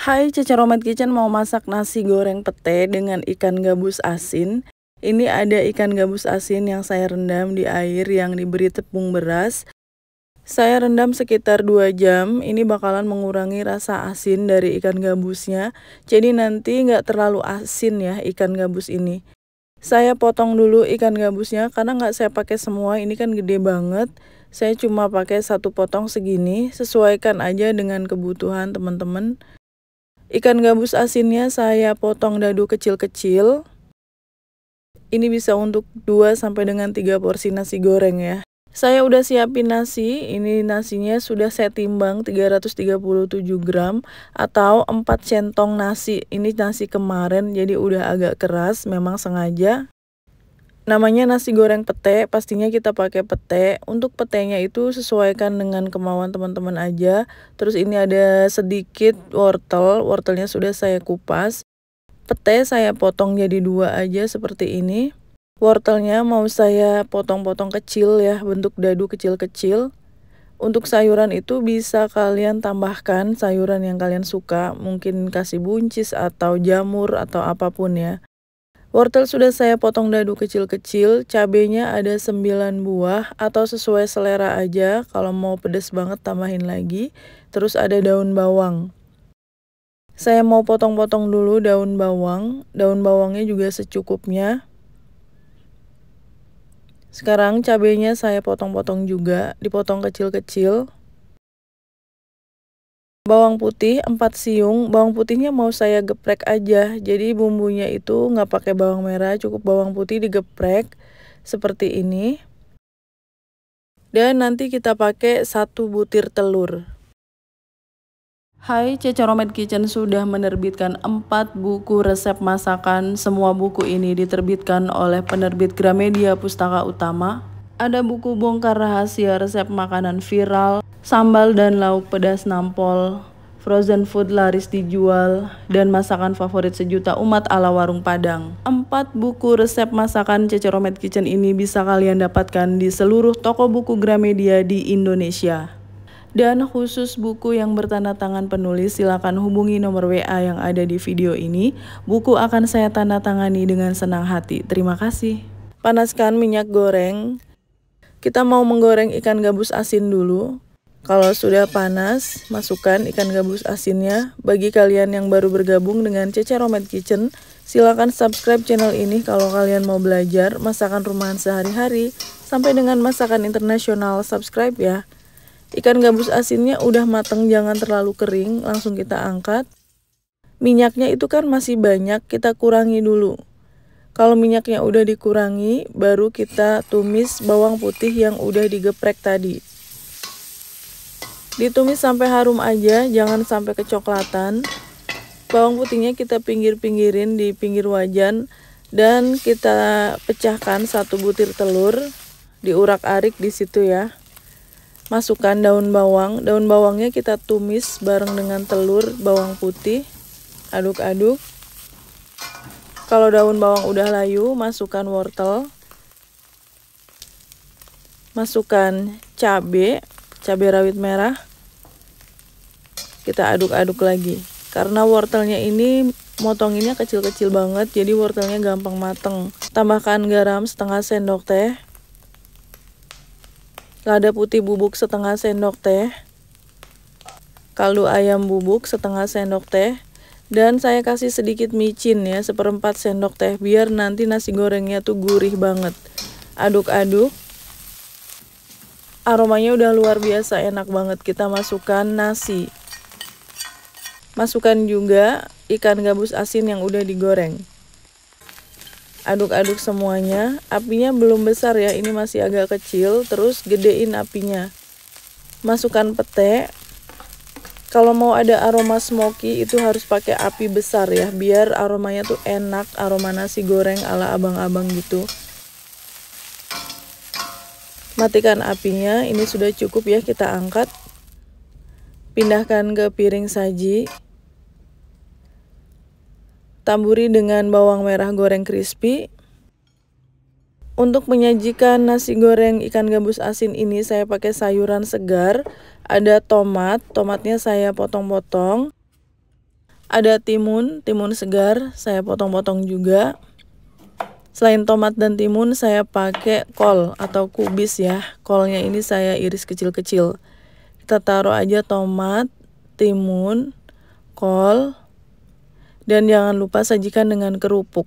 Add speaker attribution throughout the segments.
Speaker 1: Hai caca Romet Kitchen mau masak nasi goreng pete dengan ikan gabus asin Ini ada ikan gabus asin yang saya rendam di air yang diberi tepung beras Saya rendam sekitar 2 jam Ini bakalan mengurangi rasa asin dari ikan gabusnya Jadi nanti nggak terlalu asin ya ikan gabus ini Saya potong dulu ikan gabusnya karena nggak saya pakai semua Ini kan gede banget Saya cuma pakai satu potong segini Sesuaikan aja dengan kebutuhan teman-teman Ikan gabus asinnya saya potong dadu kecil-kecil. Ini bisa untuk 2 sampai dengan 3 porsi nasi goreng ya. Saya udah siapin nasi, ini nasinya sudah saya timbang 337 gram atau 4 centong nasi. Ini nasi kemarin jadi udah agak keras, memang sengaja Namanya nasi goreng pete, pastinya kita pakai pete. Untuk petenya itu sesuaikan dengan kemauan teman-teman aja. Terus ini ada sedikit wortel, wortelnya sudah saya kupas. Pete saya potong jadi dua aja seperti ini. Wortelnya mau saya potong-potong kecil ya, bentuk dadu kecil-kecil. Untuk sayuran itu bisa kalian tambahkan sayuran yang kalian suka, mungkin kasih buncis atau jamur atau apapun ya. Wortel sudah saya potong dadu kecil-kecil, cabenya ada 9 buah atau sesuai selera aja, kalau mau pedas banget tambahin lagi. Terus ada daun bawang. Saya mau potong-potong dulu daun bawang, daun bawangnya juga secukupnya. Sekarang cabenya saya potong-potong juga, dipotong kecil-kecil. Bawang putih 4 siung, bawang putihnya mau saya geprek aja, jadi bumbunya itu nggak pakai bawang merah, cukup bawang putih digeprek seperti ini. Dan nanti kita pakai satu butir telur. Hai, Cecoromet Kitchen sudah menerbitkan 4 buku resep masakan. Semua buku ini diterbitkan oleh penerbit Gramedia Pustaka Utama. Ada buku bongkar rahasia resep makanan viral, sambal dan lauk pedas nampol, frozen food laris dijual, dan masakan favorit sejuta umat ala warung Padang. Empat buku resep masakan Ceceromet Kitchen ini bisa kalian dapatkan di seluruh toko buku Gramedia di Indonesia. Dan khusus buku yang bertanda tangan penulis silakan hubungi nomor WA yang ada di video ini. Buku akan saya tanda tangani dengan senang hati. Terima kasih. Panaskan minyak goreng. Kita mau menggoreng ikan gabus asin dulu. Kalau sudah panas, masukkan ikan gabus asinnya. Bagi kalian yang baru bergabung dengan Cece Romet Kitchen, silakan subscribe channel ini kalau kalian mau belajar masakan rumahan sehari-hari sampai dengan masakan internasional. Subscribe ya. Ikan gabus asinnya udah mateng, jangan terlalu kering, langsung kita angkat. Minyaknya itu kan masih banyak, kita kurangi dulu. Kalau minyaknya udah dikurangi, baru kita tumis bawang putih yang udah digeprek tadi. Ditumis sampai harum aja, jangan sampai kecoklatan. Bawang putihnya kita pinggir-pinggirin di pinggir wajan dan kita pecahkan satu butir telur diurak-arik di situ ya. Masukkan daun bawang. Daun bawangnya kita tumis bareng dengan telur, bawang putih. Aduk-aduk. Kalau daun bawang udah layu, masukkan wortel. Masukkan cabe, cabe rawit merah kita aduk-aduk lagi karena wortelnya ini motonginnya kecil-kecil banget jadi wortelnya gampang mateng tambahkan garam setengah sendok teh lada putih bubuk setengah sendok teh kaldu ayam bubuk setengah sendok teh dan saya kasih sedikit micin ya seperempat sendok teh biar nanti nasi gorengnya tuh gurih banget aduk-aduk aromanya udah luar biasa enak banget kita masukkan nasi Masukkan juga ikan gabus asin yang udah digoreng. Aduk-aduk semuanya, apinya belum besar ya, ini masih agak kecil, terus gedein apinya. Masukkan pete. Kalau mau ada aroma smoky itu harus pakai api besar ya, biar aromanya tuh enak, aroma nasi goreng ala abang-abang gitu. Matikan apinya, ini sudah cukup ya kita angkat. Pindahkan ke piring saji. Tamburi dengan bawang merah goreng crispy. Untuk menyajikan nasi goreng ikan gabus asin ini saya pakai sayuran segar. Ada tomat, tomatnya saya potong-potong. Ada timun, timun segar, saya potong-potong juga. Selain tomat dan timun saya pakai kol atau kubis ya. Kolnya ini saya iris kecil-kecil kita taruh aja tomat, timun, kol, dan jangan lupa sajikan dengan kerupuk.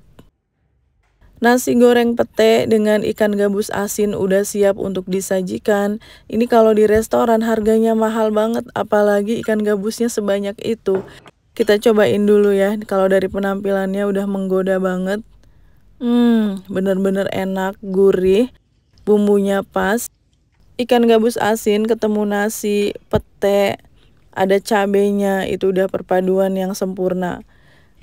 Speaker 1: Nasi goreng pete dengan ikan gabus asin udah siap untuk disajikan. Ini kalau di restoran harganya mahal banget, apalagi ikan gabusnya sebanyak itu. Kita cobain dulu ya, kalau dari penampilannya udah menggoda banget. Hmm, bener-bener enak, gurih, bumbunya pas ikan gabus asin ketemu nasi, pete, ada cabenya, itu udah perpaduan yang sempurna.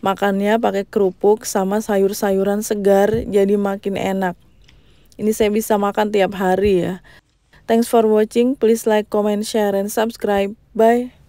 Speaker 1: Makannya pakai kerupuk sama sayur-sayuran segar jadi makin enak. Ini saya bisa makan tiap hari ya. Thanks for watching. Please like, comment, share, and subscribe. Bye.